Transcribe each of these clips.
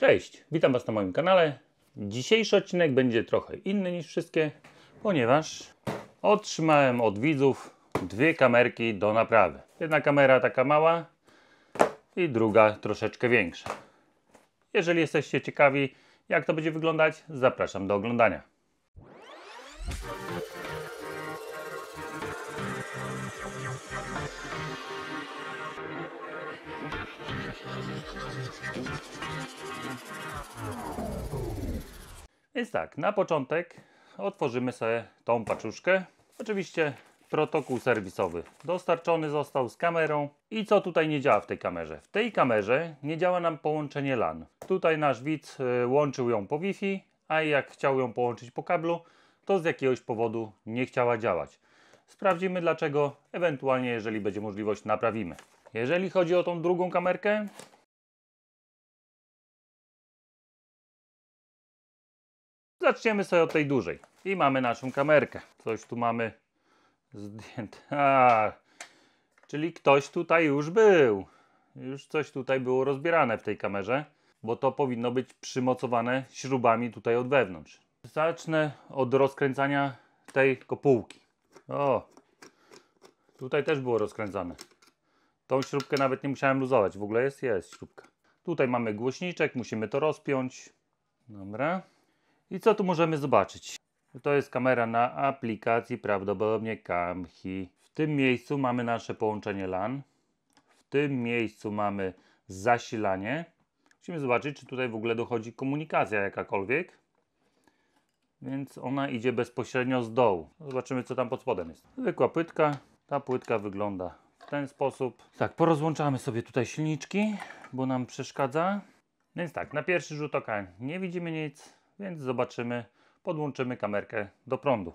Cześć, witam Was na moim kanale. Dzisiejszy odcinek będzie trochę inny niż wszystkie, ponieważ otrzymałem od widzów dwie kamerki do naprawy. Jedna kamera taka mała i druga troszeczkę większa. Jeżeli jesteście ciekawi, jak to będzie wyglądać, zapraszam do oglądania. Więc tak, na początek otworzymy sobie tą paczuszkę. Oczywiście protokół serwisowy dostarczony został z kamerą. I co tutaj nie działa w tej kamerze? W tej kamerze nie działa nam połączenie LAN. Tutaj nasz widz y, łączył ją po Wi-Fi, a jak chciał ją połączyć po kablu, to z jakiegoś powodu nie chciała działać. Sprawdzimy dlaczego, ewentualnie jeżeli będzie możliwość naprawimy. Jeżeli chodzi o tą drugą kamerkę, Zaczniemy sobie od tej dużej. I mamy naszą kamerkę. Coś tu mamy zdjęte. A, czyli ktoś tutaj już był. Już coś tutaj było rozbierane w tej kamerze, bo to powinno być przymocowane śrubami tutaj od wewnątrz. Zacznę od rozkręcania tej kopułki. O, tutaj też było rozkręcane. Tą śrubkę nawet nie musiałem luzować. W ogóle jest, jest śrubka. Tutaj mamy głośniczek, musimy to rozpiąć. Dobra. I co tu możemy zobaczyć? To jest kamera na aplikacji, prawdopodobnie Camhi. W tym miejscu mamy nasze połączenie LAN. W tym miejscu mamy zasilanie. Musimy zobaczyć, czy tutaj w ogóle dochodzi komunikacja jakakolwiek. Więc ona idzie bezpośrednio z dołu. Zobaczymy, co tam pod spodem jest. Zwykła płytka. Ta płytka wygląda w ten sposób. Tak, porozłączamy sobie tutaj silniczki, bo nam przeszkadza. Więc tak, na pierwszy rzut oka nie widzimy nic więc zobaczymy. Podłączymy kamerkę do prądu.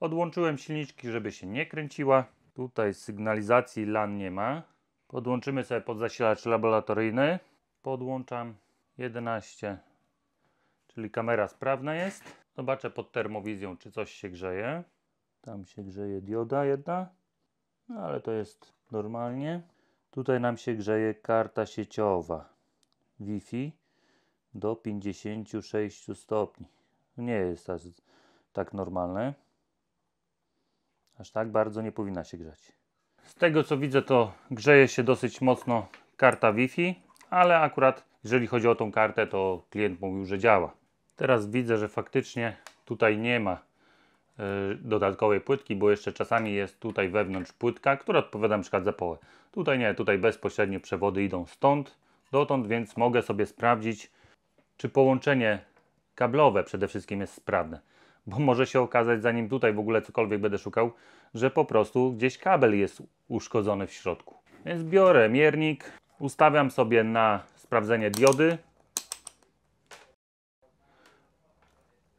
Odłączyłem silniczki, żeby się nie kręciła. Tutaj sygnalizacji LAN nie ma. Podłączymy sobie pod zasilacz laboratoryjny. Podłączam 11, czyli kamera sprawna jest. Zobaczę pod termowizją, czy coś się grzeje. Tam się grzeje dioda jedna, no ale to jest normalnie. Tutaj nam się grzeje karta sieciowa Wi-Fi do 56 stopni. Nie jest aż tak normalne. Aż tak bardzo nie powinna się grzać. Z tego co widzę to grzeje się dosyć mocno karta Wi-Fi, ale akurat jeżeli chodzi o tą kartę to klient mówił, że działa. Teraz widzę, że faktycznie tutaj nie ma e, dodatkowej płytki, bo jeszcze czasami jest tutaj wewnątrz płytka, która odpowiada na przykład za połę. Tutaj nie, tutaj bezpośrednio przewody idą stąd dotąd, więc mogę sobie sprawdzić, czy połączenie kablowe przede wszystkim jest sprawne. Bo może się okazać, zanim tutaj w ogóle cokolwiek będę szukał, że po prostu gdzieś kabel jest uszkodzony w środku. Więc biorę miernik, ustawiam sobie na sprawdzenie diody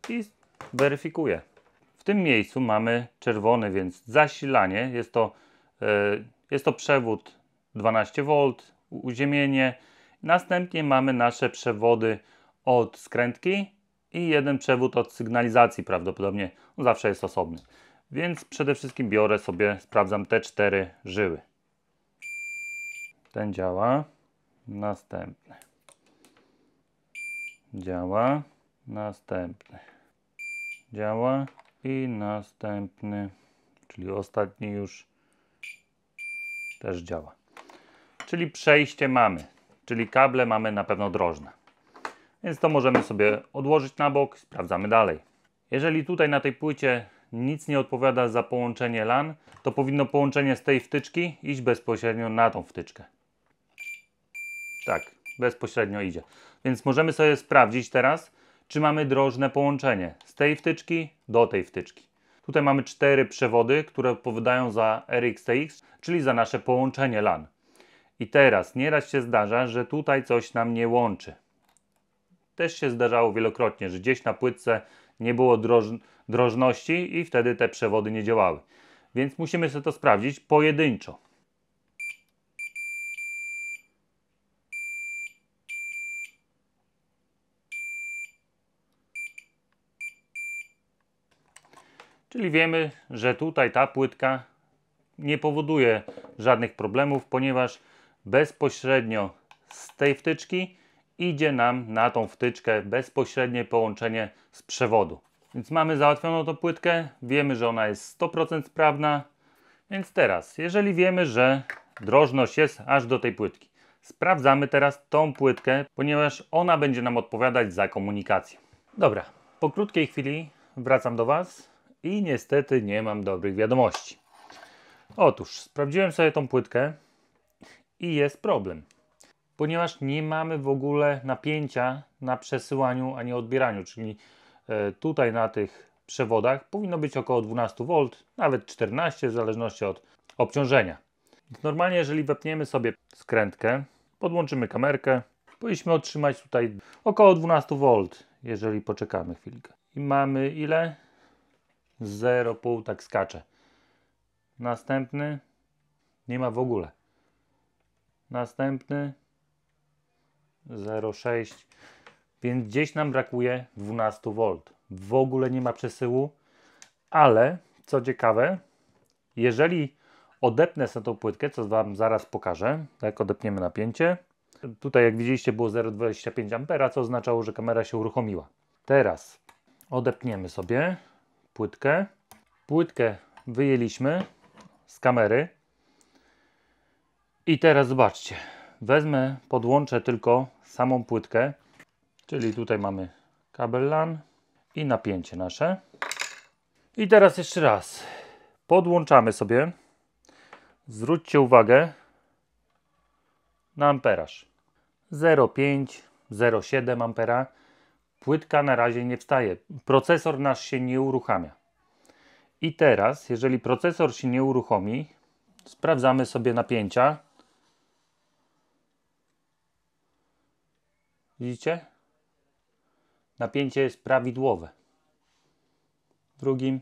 i weryfikuję. W tym miejscu mamy czerwony, więc zasilanie. Jest to, yy, jest to przewód 12V, uziemienie. Następnie mamy nasze przewody od skrętki i jeden przewód od sygnalizacji prawdopodobnie. No zawsze jest osobny. Więc przede wszystkim biorę sobie, sprawdzam te cztery żyły. Ten działa. Następny. Działa. Następny. Działa. I następny, czyli ostatni już też działa. Czyli przejście mamy, czyli kable mamy na pewno drożne. Więc to możemy sobie odłożyć na bok, sprawdzamy dalej. Jeżeli tutaj na tej płycie nic nie odpowiada za połączenie LAN, to powinno połączenie z tej wtyczki iść bezpośrednio na tą wtyczkę. Tak, bezpośrednio idzie. Więc możemy sobie sprawdzić teraz, czy mamy drożne połączenie z tej wtyczki do tej wtyczki. Tutaj mamy cztery przewody, które odpowiadają za RXTX, czyli za nasze połączenie LAN. I teraz nieraz się zdarza, że tutaj coś nam nie łączy też się zdarzało wielokrotnie, że gdzieś na płytce nie było droż, drożności i wtedy te przewody nie działały. Więc musimy sobie to sprawdzić pojedynczo. Czyli wiemy, że tutaj ta płytka nie powoduje żadnych problemów, ponieważ bezpośrednio z tej wtyczki idzie nam na tą wtyczkę bezpośrednie połączenie z przewodu. Więc mamy załatwioną tą płytkę, wiemy, że ona jest 100% sprawna. Więc teraz, jeżeli wiemy, że drożność jest aż do tej płytki, sprawdzamy teraz tą płytkę, ponieważ ona będzie nam odpowiadać za komunikację. Dobra, po krótkiej chwili wracam do Was i niestety nie mam dobrych wiadomości. Otóż sprawdziłem sobie tą płytkę i jest problem ponieważ nie mamy w ogóle napięcia na przesyłaniu ani odbieraniu, czyli e, tutaj na tych przewodach powinno być około 12V, nawet 14 w zależności od obciążenia. Normalnie jeżeli wepniemy sobie skrętkę, podłączymy kamerkę, powinniśmy otrzymać tutaj około 12V, jeżeli poczekamy chwilkę. I mamy ile? 0,5 tak skacze. Następny nie ma w ogóle. Następny 0,6, więc gdzieś nam brakuje 12 V. W ogóle nie ma przesyłu, ale co ciekawe, jeżeli odepnę sobie tą płytkę, co Wam zaraz pokażę, tak, odepniemy napięcie. Tutaj jak widzieliście było 0,25 A, co oznaczało, że kamera się uruchomiła. Teraz odepniemy sobie płytkę. Płytkę wyjęliśmy z kamery. I teraz zobaczcie, Wezmę, podłączę tylko samą płytkę, czyli tutaj mamy kabel LAN i napięcie nasze. I teraz jeszcze raz. Podłączamy sobie. Zwróćcie uwagę na amperaż. 0,5, 0,7 ampera. Płytka na razie nie wstaje. Procesor nasz się nie uruchamia. I teraz, jeżeli procesor się nie uruchomi, sprawdzamy sobie napięcia Widzicie? Napięcie jest prawidłowe. W drugim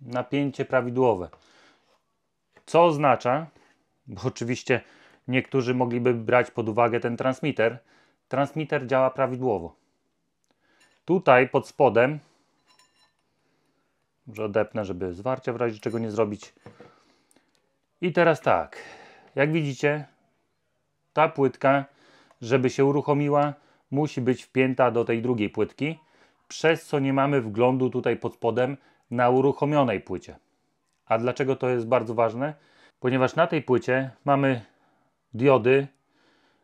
napięcie prawidłowe. Co oznacza, bo oczywiście niektórzy mogliby brać pod uwagę ten transmitter, transmitter działa prawidłowo. Tutaj pod spodem, może odepnę, żeby zwarcia w razie czego nie zrobić. I teraz tak, jak widzicie, ta płytka żeby się uruchomiła, musi być wpięta do tej drugiej płytki, przez co nie mamy wglądu tutaj pod spodem na uruchomionej płycie. A dlaczego to jest bardzo ważne? Ponieważ na tej płycie mamy diody,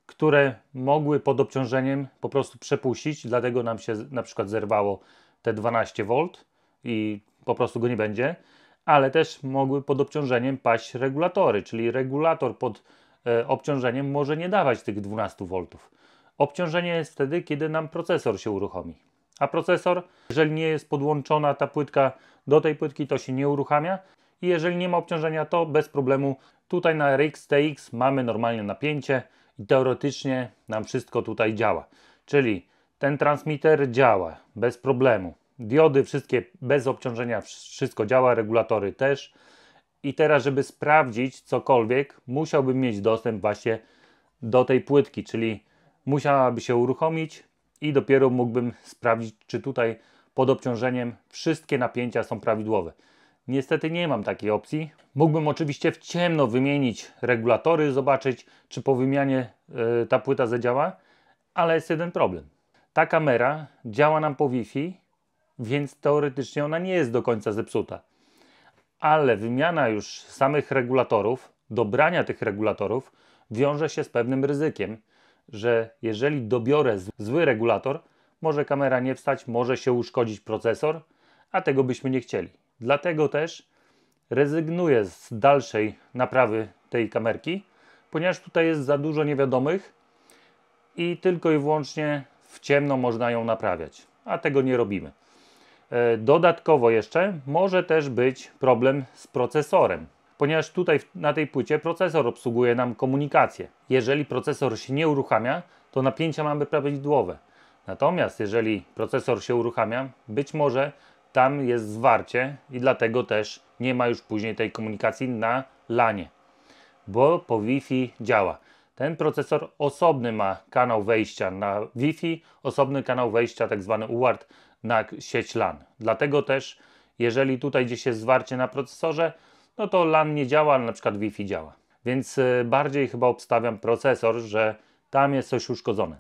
które mogły pod obciążeniem po prostu przepuścić, dlatego nam się na przykład zerwało te 12V i po prostu go nie będzie, ale też mogły pod obciążeniem paść regulatory, czyli regulator pod E, obciążeniem może nie dawać tych 12 V. Obciążenie jest wtedy, kiedy nam procesor się uruchomi. A procesor, jeżeli nie jest podłączona ta płytka do tej płytki, to się nie uruchamia. I jeżeli nie ma obciążenia, to bez problemu tutaj na RX TX mamy normalne napięcie i teoretycznie nam wszystko tutaj działa. Czyli ten transmitter działa bez problemu. Diody wszystkie bez obciążenia, wszystko działa, regulatory też. I teraz, żeby sprawdzić cokolwiek, musiałbym mieć dostęp właśnie do tej płytki, czyli musiałaby się uruchomić i dopiero mógłbym sprawdzić, czy tutaj pod obciążeniem wszystkie napięcia są prawidłowe. Niestety nie mam takiej opcji. Mógłbym oczywiście w ciemno wymienić regulatory, zobaczyć, czy po wymianie y, ta płyta zadziała, ale jest jeden problem. Ta kamera działa nam po Wi-Fi, więc teoretycznie ona nie jest do końca zepsuta ale wymiana już samych regulatorów, dobrania tych regulatorów wiąże się z pewnym ryzykiem, że jeżeli dobiorę zły regulator, może kamera nie wstać, może się uszkodzić procesor, a tego byśmy nie chcieli. Dlatego też rezygnuję z dalszej naprawy tej kamerki, ponieważ tutaj jest za dużo niewiadomych i tylko i wyłącznie w ciemno można ją naprawiać, a tego nie robimy. E, dodatkowo jeszcze może też być problem z procesorem, ponieważ tutaj na tej płycie procesor obsługuje nam komunikację. Jeżeli procesor się nie uruchamia, to napięcia mamy prawidłowe. Natomiast jeżeli procesor się uruchamia, być może tam jest zwarcie i dlatego też nie ma już później tej komunikacji na lanie, bo po Wi-Fi działa. Ten procesor osobny ma kanał wejścia na Wi-Fi, osobny kanał wejścia, tak zwany UART na sieć LAN. Dlatego też, jeżeli tutaj gdzieś jest zwarcie na procesorze, no to LAN nie działa, ale na przykład Wi-Fi działa. Więc y, bardziej chyba obstawiam procesor, że tam jest coś uszkodzone.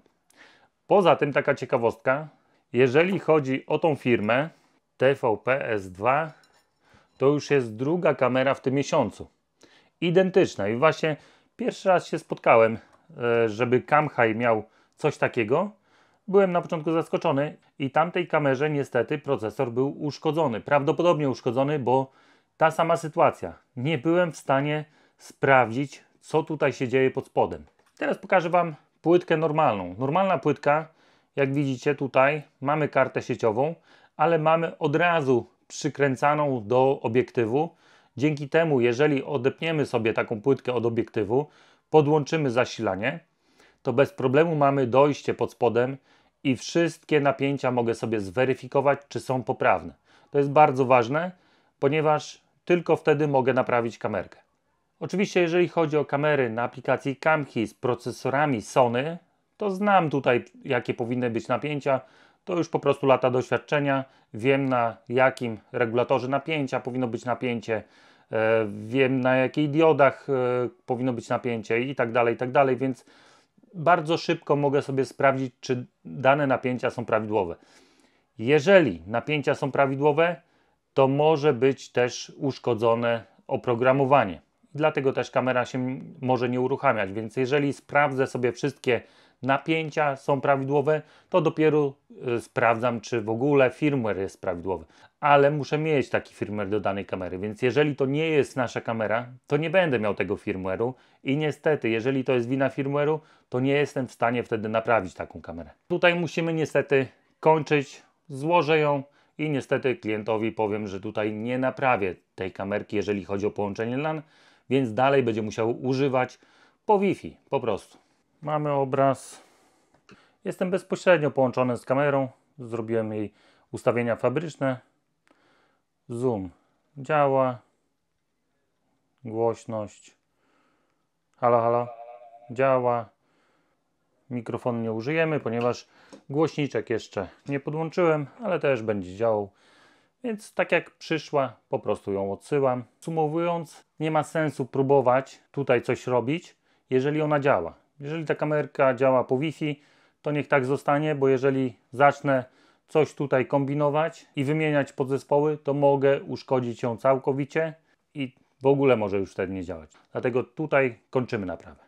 Poza tym taka ciekawostka, jeżeli chodzi o tą firmę TVPS2, to już jest druga kamera w tym miesiącu. Identyczna i właśnie pierwszy raz się spotkałem, y, żeby Kamhaj miał coś takiego, Byłem na początku zaskoczony i tamtej kamerze niestety procesor był uszkodzony. Prawdopodobnie uszkodzony, bo ta sama sytuacja. Nie byłem w stanie sprawdzić, co tutaj się dzieje pod spodem. Teraz pokażę Wam płytkę normalną. Normalna płytka, jak widzicie tutaj, mamy kartę sieciową, ale mamy od razu przykręcaną do obiektywu. Dzięki temu, jeżeli odepniemy sobie taką płytkę od obiektywu, podłączymy zasilanie, to bez problemu mamy dojście pod spodem i wszystkie napięcia mogę sobie zweryfikować, czy są poprawne. To jest bardzo ważne, ponieważ tylko wtedy mogę naprawić kamerkę. Oczywiście, jeżeli chodzi o kamery na aplikacji Camki z procesorami Sony, to znam tutaj, jakie powinny być napięcia. To już po prostu lata doświadczenia. Wiem, na jakim regulatorze napięcia powinno być napięcie. E, wiem, na jakich diodach e, powinno być napięcie i tak dalej, i tak dalej, więc bardzo szybko mogę sobie sprawdzić, czy dane napięcia są prawidłowe. Jeżeli napięcia są prawidłowe, to może być też uszkodzone oprogramowanie. Dlatego też kamera się może nie uruchamiać, więc jeżeli sprawdzę sobie wszystkie napięcia są prawidłowe, to dopiero y, sprawdzam, czy w ogóle firmware jest prawidłowy ale muszę mieć taki firmware do danej kamery, więc jeżeli to nie jest nasza kamera, to nie będę miał tego firmware'u i niestety, jeżeli to jest wina firmware'u, to nie jestem w stanie wtedy naprawić taką kamerę. Tutaj musimy niestety kończyć, złożę ją i niestety klientowi powiem, że tutaj nie naprawię tej kamerki, jeżeli chodzi o połączenie LAN, więc dalej będzie musiał używać po Wi-Fi, po prostu. Mamy obraz. Jestem bezpośrednio połączony z kamerą, zrobiłem jej ustawienia fabryczne, Zoom działa. Głośność. Halo, halo. Działa. Mikrofon nie użyjemy, ponieważ głośniczek jeszcze nie podłączyłem, ale też będzie działał. Więc tak jak przyszła, po prostu ją odsyłam. Sumowując, nie ma sensu próbować tutaj coś robić, jeżeli ona działa. Jeżeli ta kamerka działa po Wi-Fi, to niech tak zostanie, bo jeżeli zacznę coś tutaj kombinować i wymieniać podzespoły, to mogę uszkodzić ją całkowicie i w ogóle może już wtedy nie działać. Dlatego tutaj kończymy naprawę.